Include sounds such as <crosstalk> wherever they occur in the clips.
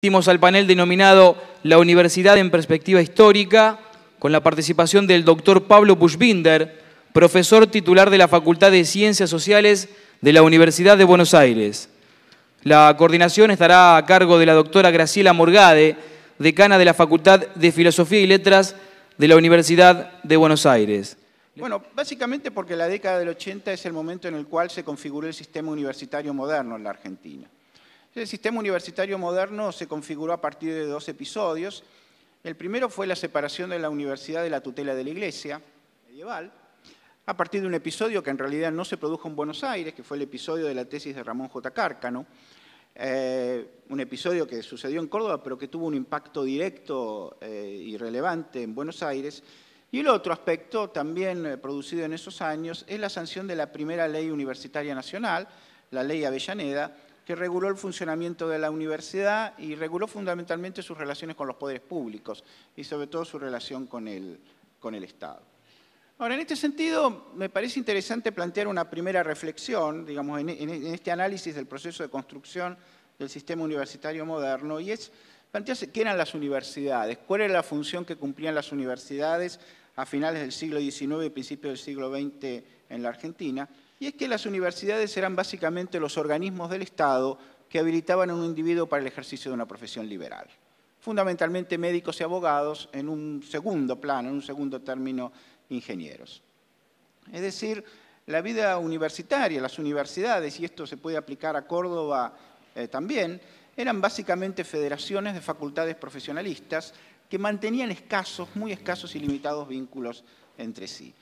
Dimos al panel denominado La Universidad en Perspectiva Histórica, con la participación del doctor Pablo Buschbinder, profesor titular de la Facultad de Ciencias Sociales de la Universidad de Buenos Aires. La coordinación estará a cargo de la doctora Graciela Morgade, decana de la Facultad de Filosofía y Letras de la Universidad de Buenos Aires. Bueno, básicamente porque la década del 80 es el momento en el cual se configuró el sistema universitario moderno en la Argentina. El sistema universitario moderno se configuró a partir de dos episodios. El primero fue la separación de la universidad de la tutela de la iglesia medieval, a partir de un episodio que en realidad no se produjo en Buenos Aires, que fue el episodio de la tesis de Ramón J. Cárcano, eh, un episodio que sucedió en Córdoba, pero que tuvo un impacto directo eh, y relevante en Buenos Aires. Y el otro aspecto, también eh, producido en esos años, es la sanción de la primera ley universitaria nacional, la ley Avellaneda, que reguló el funcionamiento de la universidad y reguló fundamentalmente sus relaciones con los poderes públicos y sobre todo su relación con el, Estado. Ahora, en este sentido, me parece interesante plantear una primera reflexión, digamos, en, este análisis del proceso de construcción del sistema universitario moderno, y es plantearse qué eran las universidades, cuál era la función que cumplían las universidades a finales del siglo XIX y principios del siglo XX en la Argentina, y es que las universidades eran básicamente los organismos del Estado que habilitaban a un individuo para el ejercicio de una profesión liberal. Fundamentalmente médicos y abogados, en un segundo plano, en un segundo término, ingenieros. Es decir, la vida universitaria, las universidades, y esto se puede aplicar a Córdoba eh, también, eran básicamente federaciones de facultades profesionalistas que mantenían escasos, muy escasos y limitados vínculos entre sí.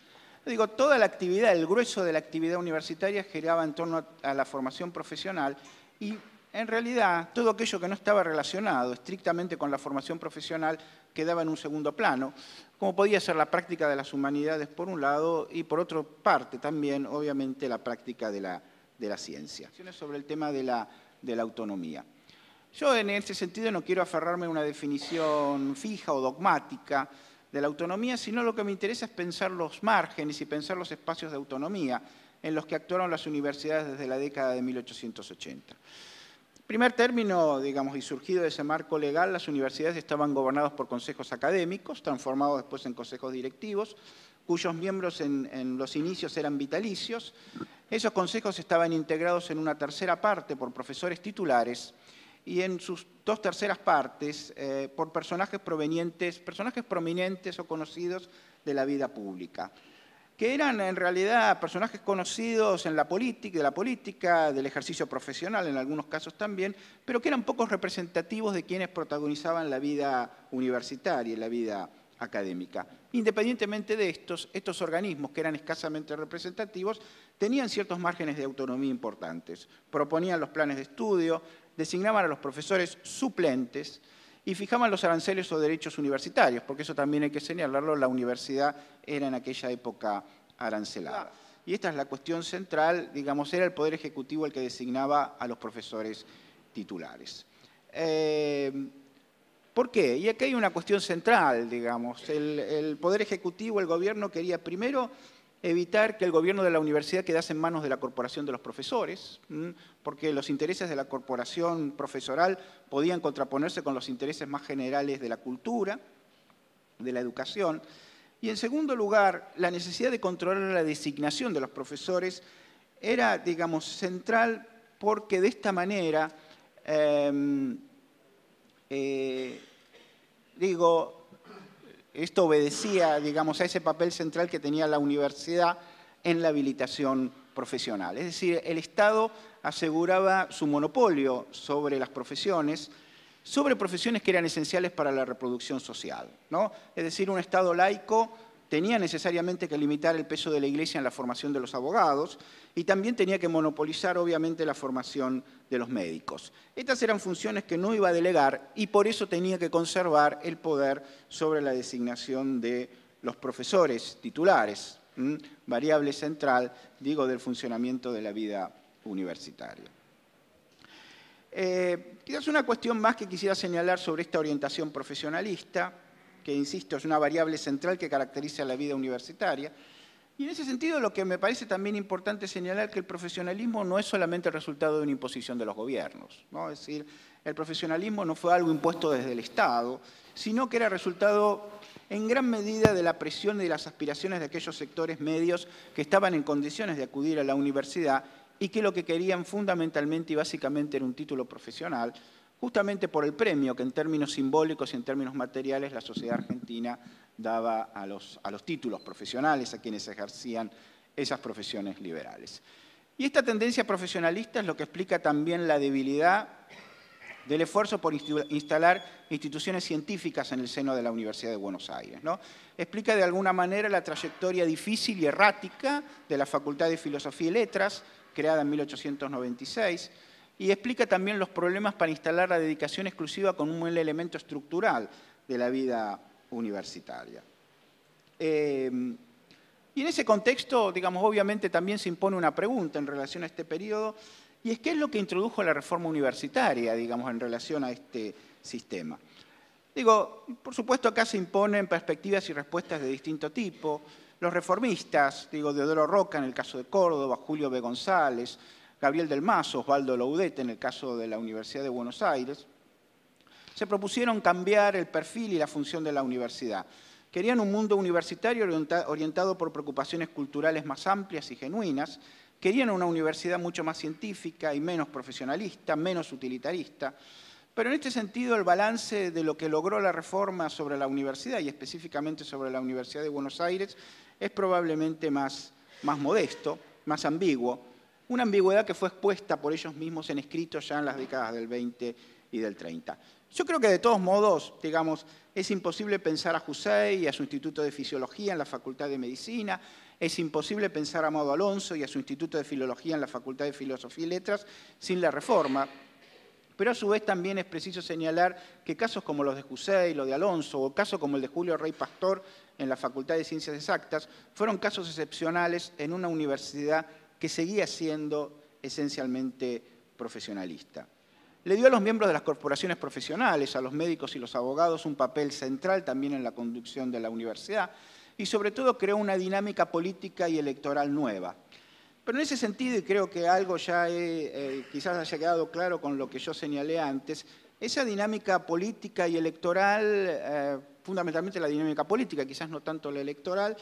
Digo, toda la actividad, el grueso de la actividad universitaria giraba en torno a la formación profesional y en realidad todo aquello que no estaba relacionado estrictamente con la formación profesional quedaba en un segundo plano, como podía ser la práctica de las humanidades por un lado y por otra parte también, obviamente, la práctica de la, de la ciencia. Sobre el tema de la, de la autonomía. Yo en ese sentido no quiero aferrarme a una definición fija o dogmática, de la autonomía, sino lo que me interesa es pensar los márgenes y pensar los espacios de autonomía en los que actuaron las universidades desde la década de 1880. Primer término, digamos, y surgido de ese marco legal, las universidades estaban gobernadas por consejos académicos, transformados después en consejos directivos, cuyos miembros en, en, los inicios eran vitalicios. Esos consejos estaban integrados en una tercera parte por profesores titulares y en sus dos terceras partes eh, por personajes provenientes, personajes prominentes o conocidos de la vida pública, que eran en realidad personajes conocidos en la política, de la política, del ejercicio profesional en algunos casos también, pero que eran pocos representativos de quienes protagonizaban la vida universitaria y la vida académica. Independientemente de estos, estos organismos que eran escasamente representativos tenían ciertos márgenes de autonomía importantes. Proponían los planes de estudio, designaban a los profesores suplentes y fijaban los aranceles o derechos universitarios, porque eso también hay que señalarlo, la universidad era en aquella época arancelada. Y esta es la cuestión central, digamos, era el Poder Ejecutivo el que designaba a los profesores titulares. Eh, ¿Por qué? Y aquí hay una cuestión central, digamos. el Poder Ejecutivo, el gobierno quería primero evitar que el gobierno de la universidad quedase en manos de la corporación de los profesores, porque los intereses de la corporación profesoral podían contraponerse con los intereses más generales de la cultura, de la educación. Y en segundo lugar, la necesidad de controlar la designación de los profesores era, digamos, central porque de esta manera, em, eh, digo, esto obedecía, digamos, a ese papel central que tenía la universidad en la habilitación profesional. Es decir, el Estado aseguraba su monopolio sobre las profesiones, sobre profesiones que eran esenciales para la reproducción social. ¿no? Es decir, un Estado laico tenía necesariamente que limitar el peso de la Iglesia en la formación de los abogados y también tenía que monopolizar, obviamente, la formación de los médicos. Estas eran funciones que no iba a delegar y por eso tenía que conservar el poder sobre la designación de los profesores titulares, variable central, digo, del funcionamiento de la vida universitaria. Eh, quizás una cuestión más que quisiera señalar sobre esta orientación profesionalista que insisto, es una variable central que caracteriza la vida universitaria. Y en ese sentido, lo que me parece también importante señalar que el profesionalismo no es solamente el resultado de una imposición de los gobiernos. Es decir, el profesionalismo no fue algo impuesto desde el Estado, sino que era resultado en gran medida de la presión y de las aspiraciones de aquellos sectores medios que estaban en condiciones de acudir a la universidad y que lo que querían fundamentalmente y básicamente era un título profesional justamente por el premio que en términos simbólicos y en términos materiales la sociedad argentina daba a los, títulos profesionales, a quienes ejercían esas profesiones liberales. Y esta tendencia profesionalista es lo que explica también la debilidad del esfuerzo por instalar instituciones científicas en el seno de la Universidad de Buenos Aires. ¿no? Explica de alguna manera la trayectoria difícil y errática de la Facultad de Filosofía y Letras, creada en 1896, y explica también los problemas para instalar la dedicación exclusiva con un elemento estructural de la vida universitaria. Em, y en ese contexto, digamos, obviamente también se impone una pregunta en relación a este periodo, y es qué es lo que introdujo la reforma universitaria, digamos, en relación a este sistema. Digo, por supuesto acá se imponen perspectivas y respuestas de distinto tipo. Los reformistas, digo, Deodoro Roca en el caso de Córdoba, Julio B. González, Gabriel del Mazo, Osvaldo Laudete, en el caso de la Universidad de Buenos Aires, se propusieron cambiar el perfil y la función de la universidad. Querían un mundo universitario orientado por preocupaciones culturales más amplias y genuinas, querían una universidad mucho más científica y menos profesionalista, menos utilitarista, pero en este sentido el balance de lo que logró la reforma sobre la universidad y específicamente sobre la Universidad de Buenos Aires es probablemente más modesto, más ambiguo, una ambigüedad que fue expuesta por ellos mismos en escritos ya en las décadas del 20 y del 30. Yo creo que de todos modos, digamos, es imposible pensar a José y a su Instituto de Fisiología en la Facultad de Medicina, es imposible pensar a Mado Alonso y a su Instituto de Filología en la Facultad de Filosofía y Letras sin la reforma. Pero a su vez también es preciso señalar que casos como los de José y los de Alonso, o casos como el de Julio Rey Pastor en la Facultad de Ciencias Exactas, fueron casos excepcionales en una universidad que seguía siendo esencialmente profesionalista. Le dio a los miembros de las corporaciones profesionales, a los médicos y los abogados, un papel central también en la conducción de la universidad y sobre todo creó una dinámica política y electoral nueva. Pero en ese sentido, y creo que algo ya eh, quizás haya quedado claro con lo que yo señalé antes, esa dinámica política y electoral, eh, fundamentalmente la dinámica política, quizás no tanto la electoral,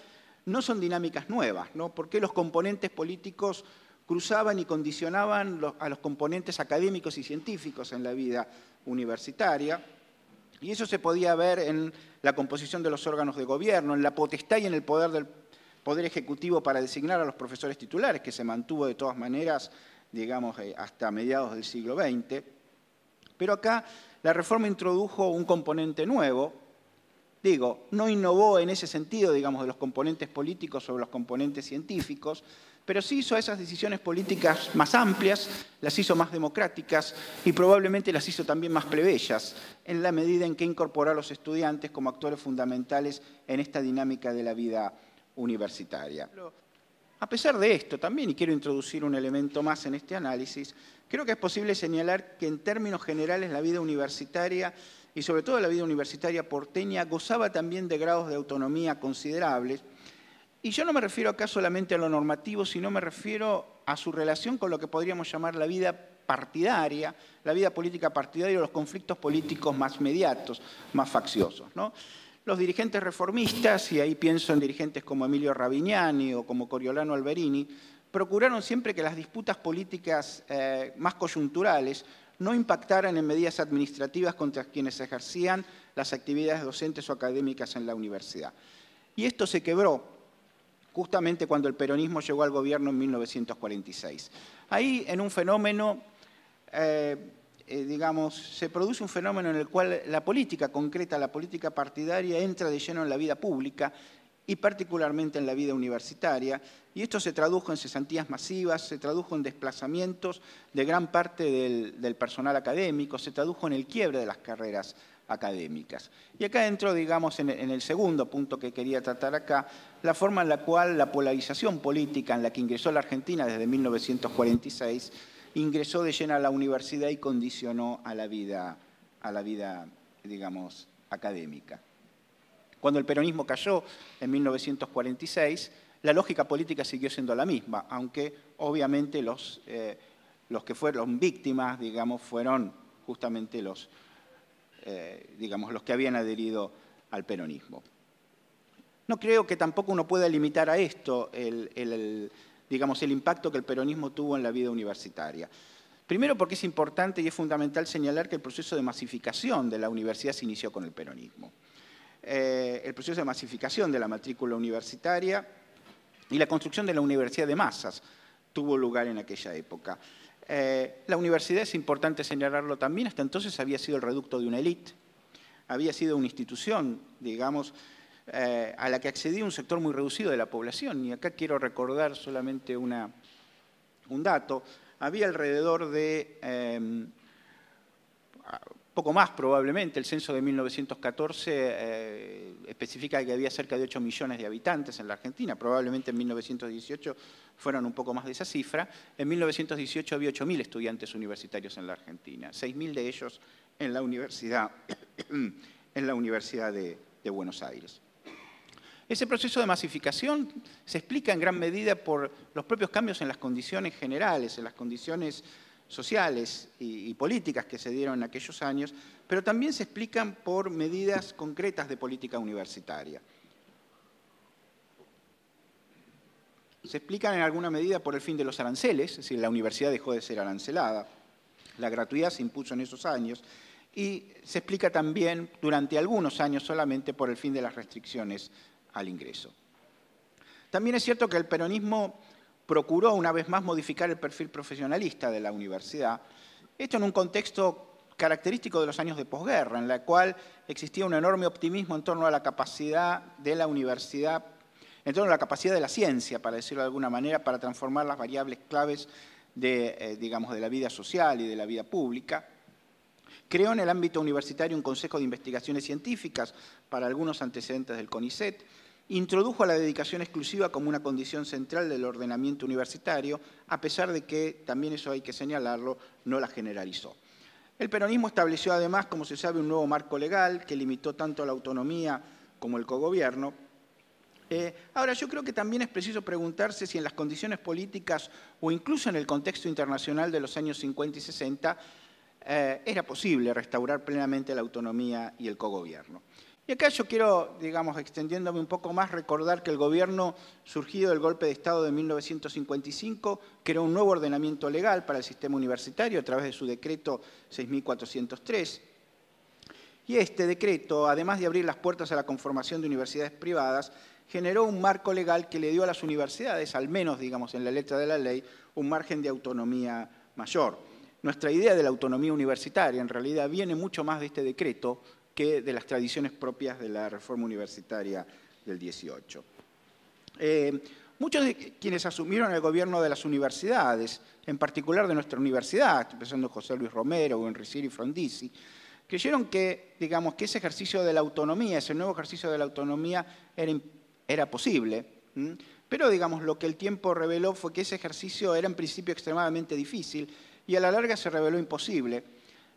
no son dinámicas nuevas, ¿no? los componentes políticos cruzaban y condicionaban a los componentes académicos y científicos en la vida universitaria? Y eso se podía ver en la composición de los órganos de gobierno, en la potestad y en el poder del Poder Ejecutivo para designar a los profesores titulares, que se mantuvo de todas maneras, digamos, eh, hasta mediados del siglo XX. Pero acá la reforma introdujo un componente nuevo, digo, no innovó en ese sentido, digamos, de los componentes políticos sobre los componentes científicos, pero sí hizo esas decisiones políticas más amplias, las hizo más democráticas y probablemente las hizo también más plebeyas, en la medida en que incorporó a los estudiantes como actores fundamentales en esta dinámica de la vida universitaria. A pesar de esto, también, y quiero introducir un elemento más en este análisis, creo que es posible señalar que en términos generales la vida universitaria y sobre todo la vida universitaria porteña gozaba también de grados de autonomía considerables. Y yo no me refiero acá solamente a lo normativo, sino me refiero a su relación con lo que podríamos llamar la vida partidaria, la vida política partidaria o los conflictos políticos más mediatos, más facciosos. Los dirigentes reformistas, y ahí pienso en dirigentes como Emilio Ravignani o como Coriolano Alberini, procuraron siempre que las disputas políticas eh, más coyunturales no impactaran en medidas administrativas contra quienes ejercían las actividades docentes o académicas en la universidad. Y esto se quebró justamente cuando el peronismo llegó al gobierno en 1946. Ahí, en un fenómeno, eh, eh, digamos, se produce un fenómeno en el cual la política concreta, la política partidaria, entra de lleno en la vida pública y particularmente en la vida universitaria. Y esto se tradujo en cesantías masivas, se tradujo en desplazamientos de gran parte del, personal académico, se tradujo en el quiebre de las carreras académicas. Y acá entro, digamos, en, el segundo punto que quería tratar acá, la forma en la cual la polarización política en la que ingresó la Argentina desde 1946 ingresó de lleno a la universidad y condicionó a la vida digamos, académica. Cuando el peronismo cayó en 1946, la lógica política siguió siendo la misma, aunque obviamente los, eh, que fueron víctimas, fueron justamente eh, los, que habían adherido al peronismo. No creo que tampoco uno pueda limitar a esto el impacto que el peronismo tuvo en la vida universitaria. Primero porque es importante y es fundamental señalar que el proceso de masificación de la universidad se inició con el peronismo. Eh, el proceso de masificación de la matrícula universitaria y la construcción de la universidad de masas tuvo lugar en aquella época. Eh, la universidad, es importante señalarlo también, hasta entonces había sido el reducto de una élite, había sido una institución, digamos, eh, a la que accedía un sector muy reducido de la población. Y acá quiero recordar solamente un dato. Había alrededor de poco más probablemente, el censo de 1914 eh, especifica que había cerca de 8 millones de habitantes en la Argentina, probablemente en 1918 fueron un poco más de esa cifra, en 1918 había 8.000 estudiantes universitarios en la Argentina, 6.000 de ellos en la Universidad, <coughs> en la universidad de Buenos Aires. Ese proceso de masificación se explica en gran medida por los propios cambios en las condiciones generales, en las condiciones sociales y, políticas que se dieron en aquellos años, pero también se explican por medidas concretas de política universitaria. Se explican en alguna medida por el fin de los aranceles, es decir, la universidad dejó de ser arancelada, la gratuidad se impuso en esos años, y se explica también durante algunos años solamente por el fin de las restricciones al ingreso. También es cierto que el peronismo procuró una vez más modificar el perfil profesionalista de la universidad, esto en un contexto característico de los años de posguerra, en la cual existía un enorme optimismo en torno a la capacidad de la universidad, en torno a la capacidad de la ciencia, para decirlo de alguna manera, para transformar las variables claves de, eh, de la vida social y de la vida pública. Creó en el ámbito universitario un consejo de investigaciones científicas para algunos antecedentes del CONICET, introdujo a la dedicación exclusiva como una condición central del ordenamiento universitario, a pesar de que, también eso hay que señalarlo, no la generalizó. El peronismo estableció además, como se sabe, un nuevo marco legal que limitó tanto la autonomía como el cogobierno. Eh, ahora, yo creo que también es preciso preguntarse si en las condiciones políticas o incluso en el contexto internacional de los años 50 y 60 eh, era posible restaurar plenamente la autonomía y el cogobierno. Y acá yo quiero, digamos, extendiéndome un poco más, recordar que el gobierno surgido del golpe de Estado de 1955 creó un nuevo ordenamiento legal para el sistema universitario a través de su decreto 6403. Y este decreto, además de abrir las puertas a la conformación de universidades privadas, generó un marco legal que le dio a las universidades, al menos, digamos, en la letra de la ley, un margen de autonomía mayor. Nuestra idea de la autonomía universitaria en realidad viene mucho más de este decreto que de las tradiciones propias de la reforma universitaria del 18. Eh, muchos de quienes asumieron el gobierno de las universidades, en particular de nuestra universidad, empezando José Luis Romero, o y Frondizi, creyeron que, digamos, que ese ejercicio de la autonomía, ese nuevo ejercicio de la autonomía era, posible, pero digamos, lo que el tiempo reveló fue que ese ejercicio era en principio extremadamente difícil y a la larga se reveló imposible,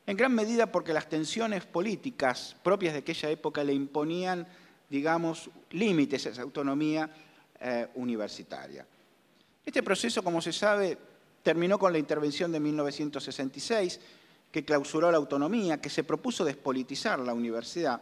en gran medida porque las tensiones políticas propias de aquella época le imponían, digamos, límites a esa autonomía eh, universitaria. Este proceso, como se sabe, terminó con la intervención de 1966, que clausuró la autonomía, que se propuso despolitizar la universidad.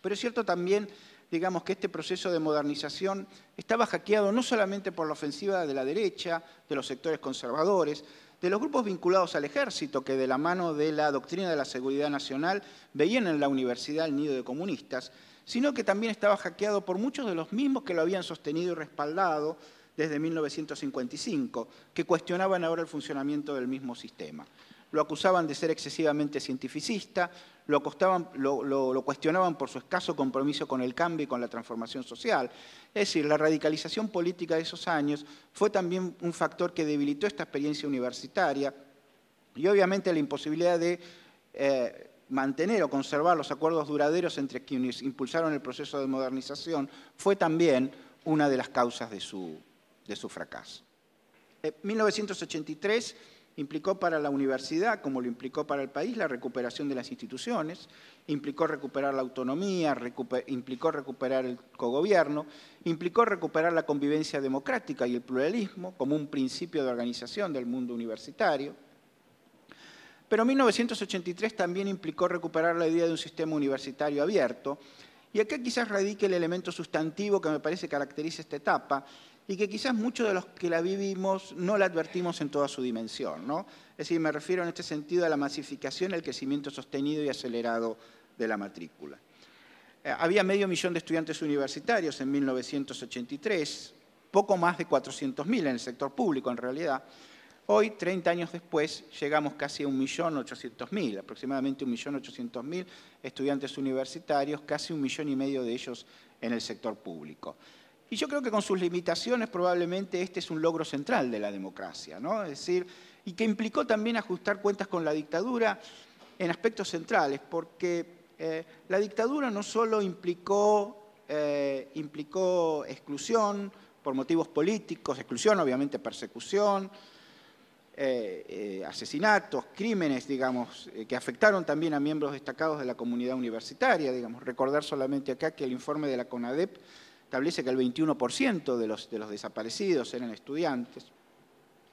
Pero es cierto también, digamos, que este proceso de modernización estaba hackeado no solamente por la ofensiva de la derecha, de los sectores conservadores, de los grupos vinculados al ejército que de la mano de la doctrina de la seguridad nacional veían en la universidad el nido de comunistas, sino que también estaba hackeado por muchos de los mismos que lo habían sostenido y respaldado desde 1955, que cuestionaban ahora el funcionamiento del mismo sistema lo acusaban de ser excesivamente cientificista, lo, cuestionaban por su escaso compromiso con el cambio y con la transformación social. Es decir, la radicalización política de esos años fue también un factor que debilitó esta experiencia universitaria y obviamente la imposibilidad de eh, mantener o conservar los acuerdos duraderos entre quienes impulsaron el proceso de modernización fue también una de las causas de su, fracaso. Eh, en 1983 Implicó para la universidad, como lo implicó para el país, la recuperación de las instituciones, implicó recuperar la autonomía, implicó recuperar el cogobierno, implicó recuperar la convivencia democrática y el pluralismo como un principio de organización del mundo universitario. Pero 1983 también implicó recuperar la idea de un sistema universitario abierto, y acá quizás radique el elemento sustantivo que me parece caracteriza esta etapa, y que quizás muchos de los que la vivimos no la advertimos en toda su dimensión. ¿no? Es decir, me refiero en este sentido a la masificación, el crecimiento sostenido y acelerado de la matrícula. Eh, había medio millón de estudiantes universitarios en 1983, poco más de 400.000 en el sector público en realidad. Hoy, 30 años después, llegamos casi a 1.800.000, aproximadamente 1.800.000 estudiantes universitarios, casi un millón y medio de ellos en el sector público. Y yo creo que con sus limitaciones probablemente este es un logro central de la democracia, ¿no? decir, y que implicó también ajustar cuentas con la dictadura en aspectos centrales, porque eh, la dictadura no solo implicó, eh, implicó exclusión por motivos políticos, exclusión obviamente persecución, eh, asesinatos, crímenes, digamos, que afectaron también a miembros destacados de la comunidad universitaria, digamos, recordar solamente acá que el informe de la CONADEP establece que el 21% de los, desaparecidos eran estudiantes.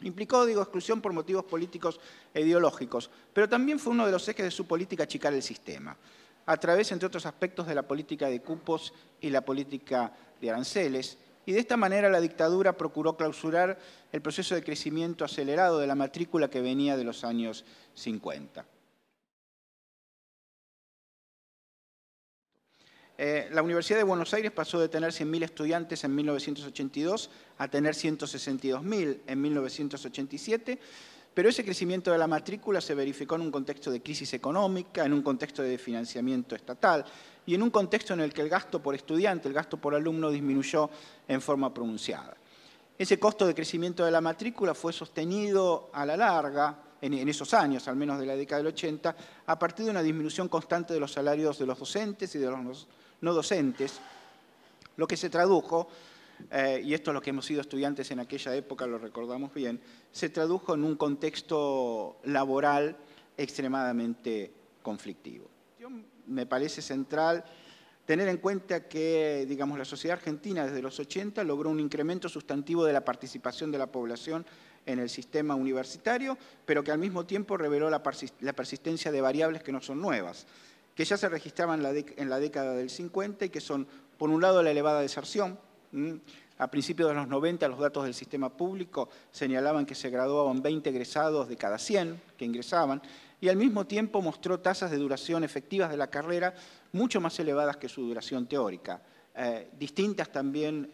Implicó, digo, exclusión por motivos políticos e ideológicos, pero también fue uno de los ejes de su política achicar el sistema, a través, entre otros aspectos, de la política de cupos y la política de aranceles, y de esta manera la dictadura procuró clausurar el proceso de crecimiento acelerado de la matrícula que venía de los años 50. Eh, la Universidad de Buenos Aires pasó de tener 100.000 estudiantes en 1982 a tener 162.000 en 1987, pero ese crecimiento de la matrícula se verificó en un contexto de crisis económica, en un contexto de financiamiento estatal y en un contexto en el que el gasto por estudiante, el gasto por alumno disminuyó en forma pronunciada. Ese costo de crecimiento de la matrícula fue sostenido a la larga, en, esos años, al menos de la década del 80, a partir de una disminución constante de los salarios de los docentes y de los no docentes, lo que se tradujo, eh, y esto es lo que hemos sido estudiantes en aquella época lo recordamos bien, se tradujo en un contexto laboral extremadamente conflictivo. Me parece central tener en cuenta que, digamos, la sociedad argentina desde los 80 logró un incremento sustantivo de la participación de la población en el sistema universitario, pero que al mismo tiempo reveló la, persistencia de variables que no son nuevas que ya se registraban en la, década del 50 y que son, por un lado, la elevada deserción. A principios de los 90 los datos del sistema público señalaban que se graduaban 20 egresados de cada 100 que ingresaban y al mismo tiempo mostró tasas de duración efectivas de la carrera mucho más elevadas que su duración teórica, eh, distintas también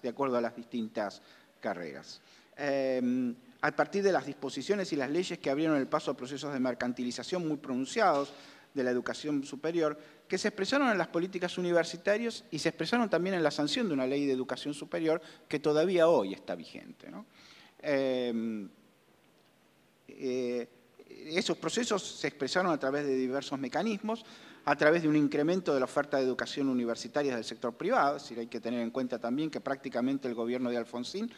de acuerdo a las distintas carreras. Em, a partir de las disposiciones y las leyes que abrieron el paso a procesos de mercantilización muy pronunciados, de la educación superior, que se expresaron en las políticas universitarias y se expresaron también en la sanción de una ley de educación superior que todavía hoy está vigente. Em, eh, esos procesos se expresaron a través de diversos mecanismos, a través de un incremento de la oferta de educación universitaria del sector privado, es decir, hay que tener en cuenta también que prácticamente el gobierno de Alfonsín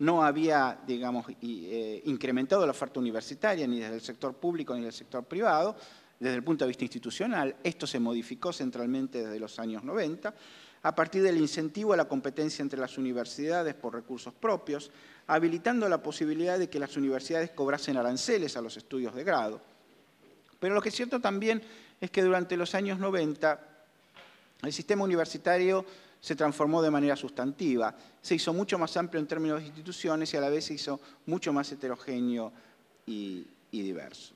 no había, digamos, eh, incrementado la oferta universitaria ni desde el sector público ni del sector privado, desde el punto de vista institucional, esto se modificó centralmente desde los años 90, a partir del incentivo a la competencia entre las universidades por recursos propios, habilitando la posibilidad de que las universidades cobrasen aranceles a los estudios de grado. Pero lo que es cierto también es que durante los años 90 el sistema universitario se transformó de manera sustantiva, se hizo mucho más amplio en términos de instituciones y a la vez se hizo mucho más heterogéneo y, diverso.